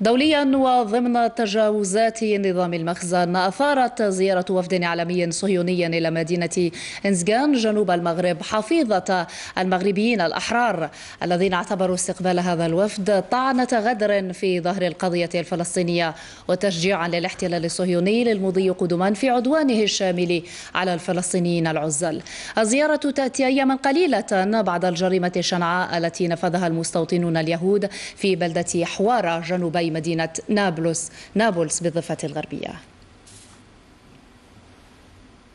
دوليا وضمن تجاوزات نظام المخزن أثارت زيارة وفد عالمي صهيوني إلى مدينة إنزغان جنوب المغرب حفيظة المغربيين الأحرار الذين اعتبروا استقبال هذا الوفد طعنة غدر في ظهر القضية الفلسطينية وتشجيعا للاحتلال الصهيوني للمضي قدما في عدوانه الشامل على الفلسطينيين العزل الزيارة تأتي أياما قليلة بعد الجريمة الشنعاء التي نفذها المستوطنون اليهود في بلدة حوارة جنوب مدينة نابلس نابلس بالضفة الغربية